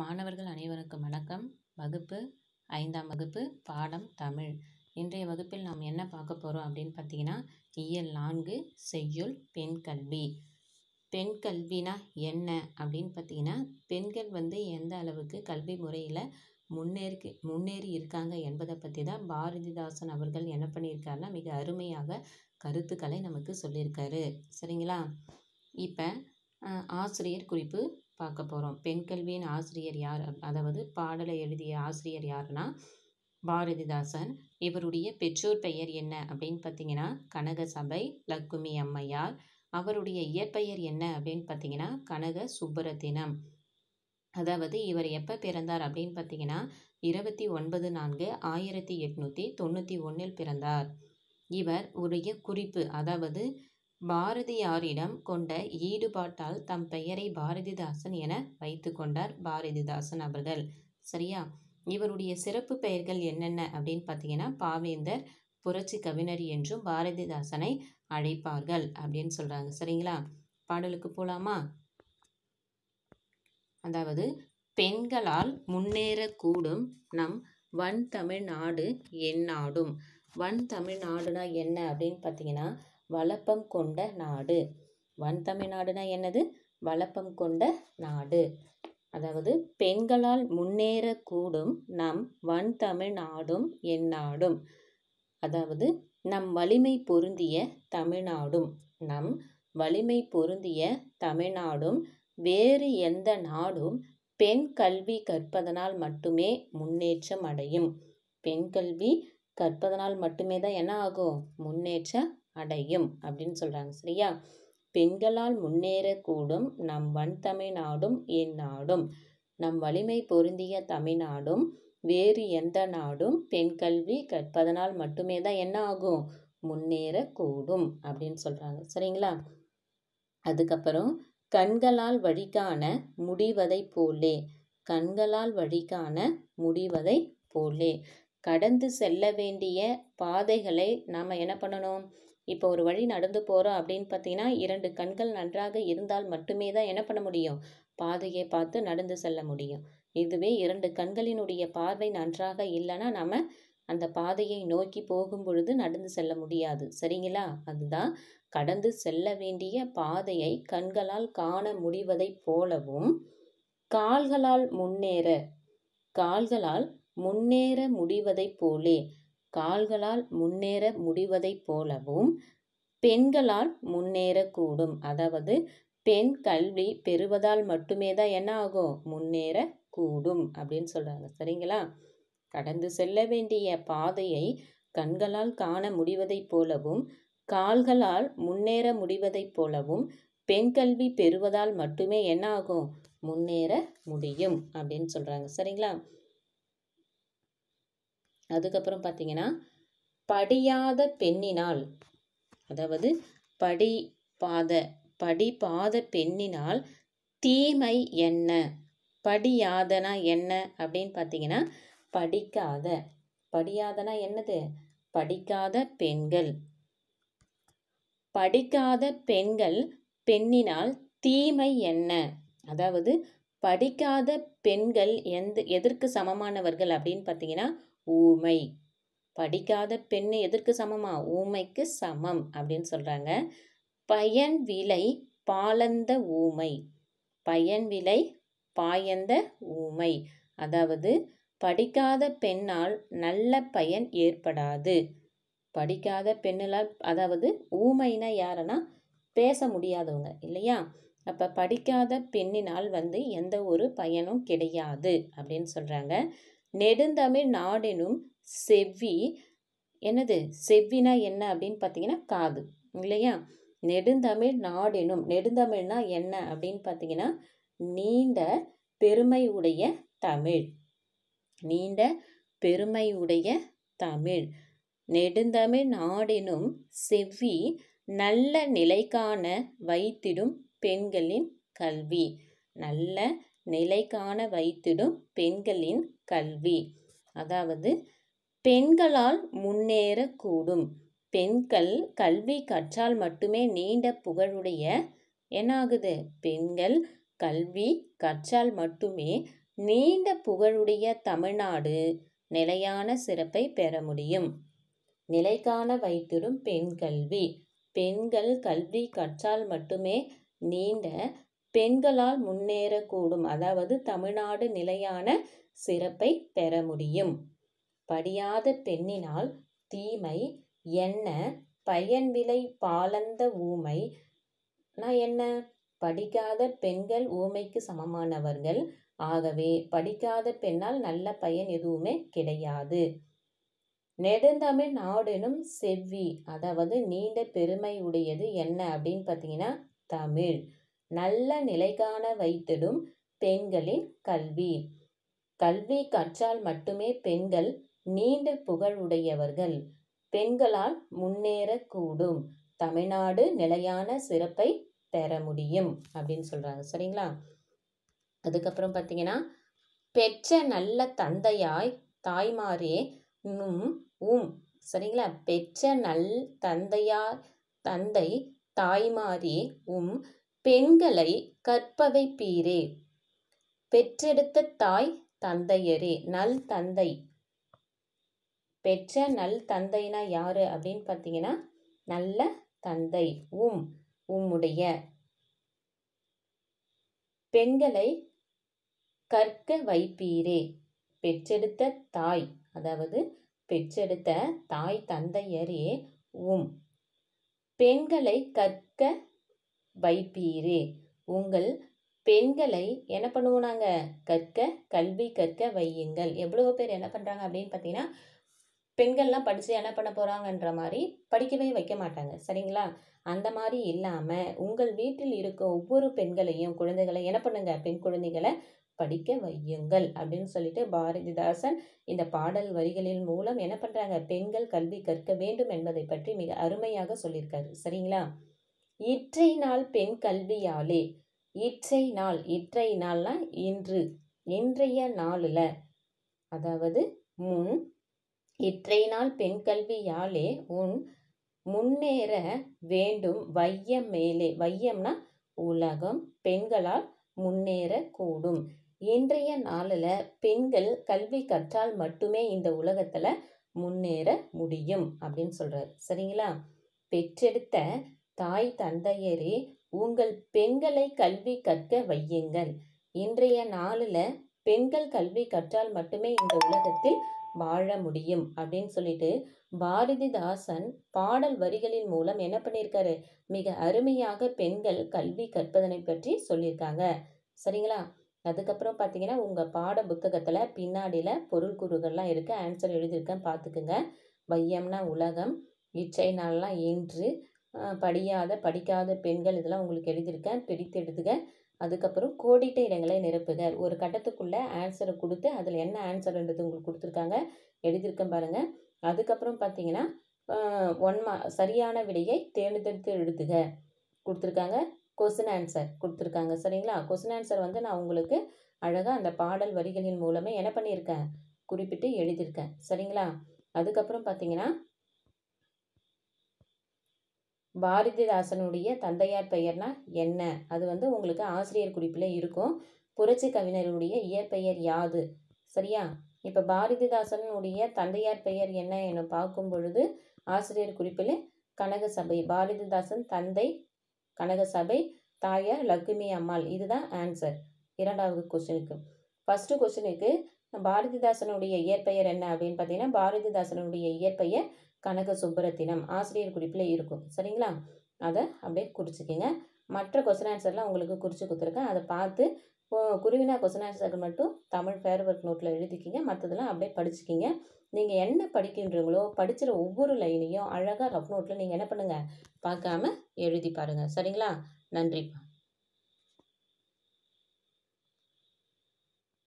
மாணவர்கள் அனைவருக்கும் வணக்கம் வகுப்பு ஐந்தாம் வகுப்பு பாடம் தமிழ் இன்றைய வகுப்பில் நாம் என்ன பார்க்க போகிறோம் அப்படின்னு பார்த்தீங்கன்னா இயல் நான்கு செய்யுள் பெண் கல்வி பெண் கல்வினா என்ன அப்படின்னு பார்த்தீங்கன்னா பெண்கள் வந்து எந்த அளவுக்கு கல்வி முறையில் முன்னேறி முன்னேறி இருக்காங்க என்பதை பற்றி தான் பாரதிதாசன் அவர்கள் என்ன பண்ணியிருக்காருன்னா மிக அருமையாக கருத்துக்களை நமக்கு சொல்லியிருக்காரு சரிங்களா இப்போ ஆசிரியர் குறிப்பு பார்க்க போகிறோம் பெண் கல்வியின் ஆசிரியர் யார் அதாவது பாடலை எழுதிய ஆசிரியர் யாருன்னா பாரதிதாசன் இவருடைய பெற்றோர் பெயர் என்ன அப்படின்னு பார்த்தீங்கன்னா கனகசபை லக்குமி அம்மையார் அவருடைய இயற்பெயர் என்ன அப்படின்னு பார்த்தீங்கன்னா கனக சுப்பரத்தினம் அதாவது இவர் எப்போ பிறந்தார் அப்படின்னு பார்த்தீங்கன்னா இருபத்தி ஒன்பது நான்கு ஆயிரத்தி எட்நூற்றி தொண்ணூற்றி ஒன்றில் பிறந்தார் இவர் உடைய குறிப்பு அதாவது பாரதியாரிடம் கொண்ட ஈடுபாட்டால் தம் பெயரை பாரதிதாசன் என வைத்து கொண்டார் பாரதிதாசன் அவர்கள் சரியா இவருடைய சிறப்பு பெயர்கள் என்னென்ன அப்படின்னு பார்த்தீங்கன்னா பாவேந்தர் புரட்சி கவிஞர் என்றும் பாரதிதாசனை அழைப்பார்கள் அப்படின்னு சொல்கிறாங்க சரிங்களா பாடலுக்கு போகலாமா அதாவது பெண்களால் முன்னேறக்கூடும் நம் வன் தமிழ்நாடு என்னாடும் வன் தமிழ்நாடுனா என்ன அப்படின்னு பார்த்தீங்கன்னா வளப்பம் கொண்ட நாடு வன் தமிழ்நாடுனா என்னது வளப்பம் கொண்ட நாடு அதாவது பெண்களால் முன்னேறக்கூடும் நம் வன் தமிழ்நாடும் என்னாடும் அதாவது நம் வலிமை பொருந்திய தமிழ்நாடும் நம் வலிமை பொருந்திய தமிழ்நாடும் வேறு எந்த நாடும் பெண் கல்வி கற்பதனால் மட்டுமே முன்னேற்றம் அடையும் பெண் கல்வி கற்பதனால் மட்டுமே தான் என்ன ஆகும் முன்னேற்றம் அடையும் அப்படின்னு சொல்கிறாங்க சரியா பெண்களால் முன்னேறக்கூடும் நம் வன் தமிழ்நாடும் என் நாடும் நம் வலிமை பொருந்திய தமிழ்நாடும் வேறு எந்த நாடும் பெண் கல்வி கற்பதனால் மட்டுமே தான் என்ன ஆகும் முன்னேறக்கூடும் அப்படின்னு சொல்கிறாங்க சரிங்களா அதுக்கப்புறம் கண்களால் வழிகாண முடிவதை போலே கண்களால் வழிகாண முடிவதை போலே கடந்து செல்ல வேண்டிய பாதைகளை நாம் என்ன பண்ணணும் இப்போ ஒரு வழி நடந்து போகிறோம் அப்படின்னு பார்த்தீங்கன்னா இரண்டு கண்கள் நன்றாக இருந்தால் மட்டுமே தான் என்ன பண்ண முடியும் பாதையை பார்த்து நடந்து செல்ல முடியும் இதுவே இரண்டு கண்களினுடைய பார்வை நன்றாக இல்லைன்னா நம்ம அந்த பாதையை நோக்கி போகும் பொழுது நடந்து செல்ல முடியாது சரிங்களா அதுதான் கடந்து செல்ல வேண்டிய பாதையை கண்களால் காண முடிவதைப் போலவும் கால்களால் முன்னேற கால்களால் முன்னேற முடிவதைப் போலே கால்களால் முன்னேற முடிவதைப் போலவும் பெண்களால் முன்னேறக்கூடும் அதாவது பெண் கல்வி பெறுவதால் மட்டுமே தான் என்ன ஆகும் முன்னேறக்கூடும் அப்படின்னு சொல்கிறாங்க சரிங்களா கடந்து செல்ல வேண்டிய பாதையை கண்களால் காண முடிவதைப் போலவும் கால்களால் முன்னேற முடிவதைப் போலவும் பெண் கல்வி பெறுவதால் மட்டுமே என்ன ஆகும் முன்னேற முடியும் அப்படின்னு சொல்கிறாங்க சரிங்களா அதுக்கப்புறம் பார்த்தீங்கன்னா படியாத பெண்ணினால் அதாவது படி பாத படிப்பாத பெண்ணினால் தீமை என்ன படியாதனா என்ன அப்படின்னு பார்த்தீங்கன்னா படிக்காத படியாதனா என்னது படிக்காத பெண்கள் படிக்காத பெண்கள் பெண்ணினால் தீமை என்ன அதாவது படிக்காத பெண்கள் எந்த எதற்கு சமமானவர்கள் அப்படின்னு பார்த்தீங்கன்னா ஊமை படிக்காத பெண் எதற்கு சமமா ஊமைக்கு சமம் அப்படின்னு சொல்கிறாங்க பயன் விலை பாலந்த ஊமை பயன் விலை பாயந்த ஊமை அதாவது படிக்காத பெண்ணால் நல்ல பயன் ஏற்படாது படிக்காத பெண்ணால் அதாவது ஊமைனா யாருன்னா பேச முடியாதவங்க இல்லையா அப்போ படிக்காத பெண்ணினால் வந்து எந்த ஒரு பயனும் கிடையாது அப்படின்னு சொல்கிறாங்க நெடுந்தமிழ் நாடெனும் செவ்வி என்னது செவ்வினா என்ன அப்படின்னு பார்த்தீங்கன்னா காது இல்லையா நெடுந்தமிழ் நாடெனும் நெடுந்தமிழ்னா என்ன அப்படின்னு பார்த்தீங்கன்னா நீண்ட பெருமை உடைய தமிழ் நீண்ட பெருமை உடைய தமிழ் நெடுந்தமிழ் நாடெனும் செவ்வி நல்ல நிலைக்கான வைத்திடும் பெண்களின் கல்வி நல்ல நிலை காண வைத்திடும் பெண்களின் கல்வி அதாவது பெண்களால் முன்னேறக்கூடும் பெண்கள் கல்வி கற்றால் மட்டுமே நீண்ட புகழுடைய என்னாகுது பெண்கள் கல்வி கற்றால் மட்டுமே நீண்ட புகழுடைய தமிழ்நாடு நிலையான சிறப்பை பெற முடியும் நிலை காண வைத்திடும் பெண் கல்வி பெண்கள் கல்வி கற்றால் மட்டுமே நீண்ட பெண்களால் முன்னேறக்கூடும் அதாவது தமிழ்நாடு நிலையான சிறப்பை பெற முடியும் படியாத பெண்ணினால் தீமை என்ன பயன் விலை பாலந்த ஊமை நான் என்ன படிக்காத பெண்கள் ஊமைக்கு சமமானவர்கள் ஆகவே படிக்காத பெண்ணால் நல்ல பயன் எதுவுமே கிடையாது நெடுந்தமிழ் நாடெனும் செவ்வி அதாவது நீண்ட பெருமை உடையது என்ன அப்படின்னு பார்த்தீங்கன்னா தமிழ் நல்ல காண வைத்திடும் பெண்களின் கல்வி கல்வி கற்றால் மட்டுமே பெண்கள் நீண்ட புகழுடையவர்கள் பெண்களால் முன்னேறக்கூடும் தமிழ்நாடு நிலையான சிறப்பை பெற முடியும் அப்படின்னு சொல்கிறாங்க சரிங்களா அதுக்கப்புறம் பார்த்தீங்கன்னா பெற்ற நல்ல தந்தையாய் தாய்மாரே நும் உம் சரிங்களா பெற்ற நல் தந்தையார் தந்தை தாய்மாரே உம் பெண்களை கற்பவை பீரே பெற்றெடுத்த தாய் தந்தையரே நல் தந்தை பெற்ற நல் தந்தைனா யாரு அப்படின்னு பார்த்தீங்கன்னா நல்ல தந்தை உம் உம்முடைய பெண்களை கற்க வைப்பீரே பெற்றெடுத்த தாய் அதாவது பெற்றெடுத்த தாய் தந்தையரே உம் பெண்களை கற்க வைப்பீரே உங்கள் பெண்களை என்ன பண்ணுவோம் நாங்கள் கற்க கல்வி கற்க வையுங்கள் எவ்வளோ பேர் என்ன பண்ணுறாங்க அப்படின்னு பார்த்தீங்கன்னா பெண்கள்லாம் படித்து என்ன பண்ண போகிறாங்கன்ற மாதிரி படிக்கவே வைக்க மாட்டாங்க சரிங்களா அந்த மாதிரி இல்லாமல் உங்கள் வீட்டில் இருக்கும் ஒவ்வொரு பெண்களையும் குழந்தைகளை என்ன பண்ணுங்க பெண் குழந்தைகளை படிக்க வையுங்கள் அப்படின்னு சொல்லிட்டு பாரதிதாசன் இந்த பாடல் வரிகளின் மூலம் என்ன பண்ணுறாங்க பெண்கள் கல்வி கற்க வேண்டும் என்பதை பற்றி மிக அருமையாக சொல்லியிருக்காரு சரிங்களா இற்றை நாள் பெண் கல்வியாலே இற்றை நாள் இற்றை நாள்னா இன்று இன்றைய நாளில் அதாவது முன் இற்றை நாள் பெண் கல்வியாலே உன் முன்னேற வேண்டும் வையம் மேலே வையம்னா உலகம் பெண்களால் முன்னேறக்கூடும் இன்றைய நாளில் பெண்கள் கல்வி கற்றால் மட்டுமே இந்த உலகத்தில் முன்னேற முடியும் அப்படின்னு சொல்கிறார் சரிங்களா பெற்றெடுத்த தாய் தந்தையரே உங்கள் பெண்களை கல்வி கற்க வையுங்கள் இன்றைய நாளில் பெண்கள் கல்வி கற்றால் மட்டுமே இந்த உலகத்தில் வாழ முடியும் அப்படின்னு சொல்லிட்டு பாரதிதாசன் பாடல் வரிகளின் மூலம் என்ன பண்ணியிருக்காரு மிக அருமையாக பெண்கள் கல்வி கற்பதனை பற்றி சொல்லியிருக்காங்க சரிங்களா அதுக்கப்புறம் பார்த்தீங்கன்னா உங்கள் பாட புத்தகத்தில் பின்னாடியில் பொருள் கூறுகள்லாம் இருக்குது ஆன்சர் எழுதியிருக்கேன் பார்த்துக்குங்க வையம்னா உலகம் இச்சை நாள்லாம் இன்று படியாத படிக்காத பெண்கள் இதெல்லாம் உங்களுக்கு எழுதியிருக்கேன் பிரித்து எடுத்துக்க அதுக்கப்புறம் கோடிட்ட இடங்களை நிரப்புக ஒரு கட்டத்துக்குள்ளே ஆன்சரை கொடுத்து அதில் என்ன ஆன்சர்ன்றது உங்களுக்கு கொடுத்துருக்காங்க எழுதியிருக்கேன் பாருங்கள் அதுக்கப்புறம் பார்த்தீங்கன்னா ஒன் மா சரியான விடையை தேர்ந்தெடுத்து எழுதுக கொடுத்துருக்காங்க கொஸ்டின் ஆன்சர் கொடுத்துருக்காங்க சரிங்களா கொஸ்டின் ஆன்சர் வந்து நான் உங்களுக்கு அழகாக அந்த பாடல் வரிகளின் மூலமே என்ன பண்ணியிருக்கேன் குறிப்பிட்டு எழுதியிருக்கேன் சரிங்களா அதுக்கப்புறம் பார்த்தீங்கன்னா பாரதிதாசனுடைய தந்தையார் பெயர்னா என்ன அது வந்து உங்களுக்கு ஆசிரியர் குறிப்பில் இருக்கும் புரட்சி கவிஞருடைய இயற்பெயர் யாது சரியா இப்போ பாரதிதாசனுடைய தந்தையார் பெயர் என்ன என பார்க்கும் பொழுது ஆசிரியர் குறிப்பில் கனகசபை பாரதிதாசன் தந்தை கனகசபை தாயார் லக்ஷ்மி அம்மாள் இதுதான் ஆன்சர் இரண்டாவது கொஸ்டினுக்கு ஃபஸ்ட்டு கொஸ்டினுக்கு பாரதிதாசனுடைய இயற்பெயர் என்ன அப்படின்னு பார்த்தீங்கன்னா பாரதிதாசனுடைய இயற்பெயர் கனக சுப்புரத்தினம் ஆசிரியர் குறிப்பில் இருக்கும் சரிங்களா அதை அப்படியே குறிச்சிக்கிங்க மற்ற கொஸ்டின் ஆன்சர்லாம் உங்களுக்கு குறித்து கொடுத்துருக்கேன் அதை பார்த்து குருவினா கொஸ்டின் ஆன்சருக்கு மட்டும் தமிழ் ஃபேர் ஒர்க் நோட்டில் எழுதிக்கிங்க மற்றதெல்லாம் அப்படியே படிச்சுக்கிங்க நீங்கள் என்ன படிக்கின்றீங்களோ படிக்கிற ஒவ்வொரு லைனையும் அழகாக ரஃப் நோட்டில் நீங்கள் என்ன பண்ணுங்கள் பார்க்காம எழுதி பாருங்கள் சரிங்களா நன்றி